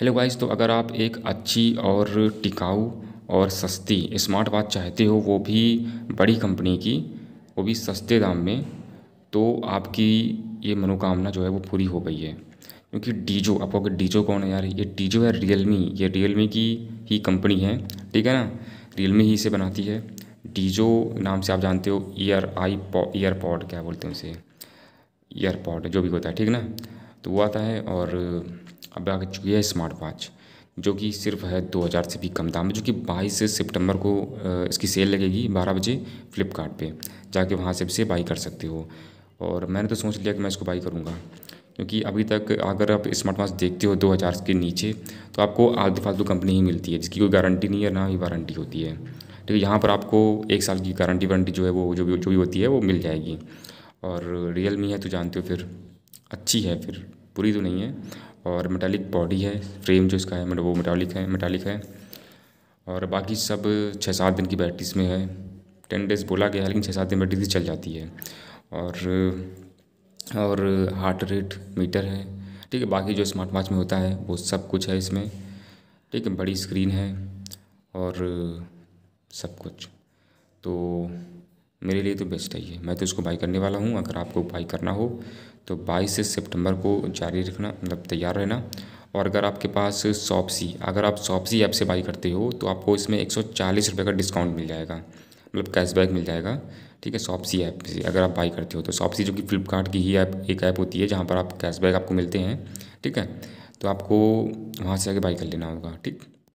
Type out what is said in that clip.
hello guys तो अगर आप एक अच्छी और टिकाऊ और सस्ती स्मार्ट वॉच चाहते हो वो भी बड़ी कंपनी की वो भी सस्ते दाम में तो आपकी ये मनोकामना जो है वो पूरी हो गई है क्योंकि डीजो आप अगर डीजो कौन है यार ये डीजो है रियलमी ये रियलमी की ही कंपनी है ठीक है ना रियलमी ही इसे बनाती है डीजो नाम से आप जानते हो ईयर आई पॉ ईयरपॉड क्या बोलते हैं उसे ईयरपॉड जो भी होता है ठीक ना तो वो आता है और अब आ चुकी है स्मार्ट वॉच जो कि सिर्फ है दो हज़ार से भी कम दाम में जो कि बाईस सितंबर को इसकी सेल लगेगी बारह बजे फ्लिपकार्ट जाके वहाँ से इसे बाई कर सकते हो और मैंने तो सोच लिया कि मैं इसको बाई करूँगा क्योंकि अभी तक अगर आप स्मार्ट वॉच देखते हो दो हज़ार के नीचे तो आपको आधी फालतू कंपनी ही मिलती है जिसकी कोई गारंटी नहीं है ना ही वारंटी होती है ठीक है यहाँ पर आपको एक साल की गारंटी वारंटी जो है वो जो भी जो भी होती है वो मिल जाएगी और रियल मी है तो जानते हो फिर अच्छी है फिर बुरी तो नहीं है और मेटालिक बॉडी है फ्रेम जो इसका है मतलब वो मेटालिक है मेटालिक है और बाकी सब छः सात दिन की बैटरी इसमें है टेन डेज़ बोला गया लेकिन छः सात दिन बैटरी चल जाती है और और हार्ट रेट मीटर है ठीक है बाकी जो स्मार्ट वॉच में होता है वो सब कुछ है इसमें ठीक है बड़ी स्क्रीन है और सब कुछ तो मेरे लिए तो बेस्ट है ये मैं तो इसको बाई करने वाला हूँ अगर आपको बाई करना हो तो बाईस सितंबर को जारी रखना मतलब तैयार रहना और अगर आपके पास सॉपसी अगर आप सॉपसी ऐप से बाई करते हो तो आपको इसमें एक सौ का डिस्काउंट मिल जाएगा मतलब कैशबैक मिल जाएगा ठीक है सॉपसी ऐप से अगर आप बाई करते हो तो सॉपसी जो कि फ्लिपकार्ट की ही ऐप एक ऐप होती है जहाँ पर आप कैशबैक आपको मिलते हैं ठीक है तो आपको वहाँ से आगे बाई कर लेना होगा ठीक